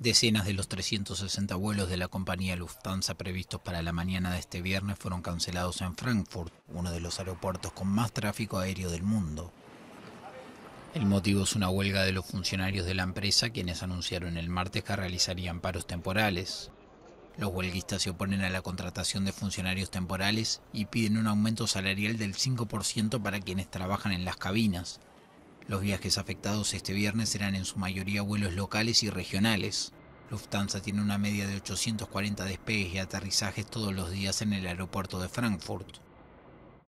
Decenas de los 360 vuelos de la compañía Lufthansa previstos para la mañana de este viernes fueron cancelados en Frankfurt, uno de los aeropuertos con más tráfico aéreo del mundo. El motivo es una huelga de los funcionarios de la empresa, quienes anunciaron el martes que realizarían paros temporales. Los huelguistas se oponen a la contratación de funcionarios temporales y piden un aumento salarial del 5% para quienes trabajan en las cabinas, los viajes afectados este viernes serán en su mayoría vuelos locales y regionales. Lufthansa tiene una media de 840 despegues y aterrizajes todos los días en el aeropuerto de Frankfurt.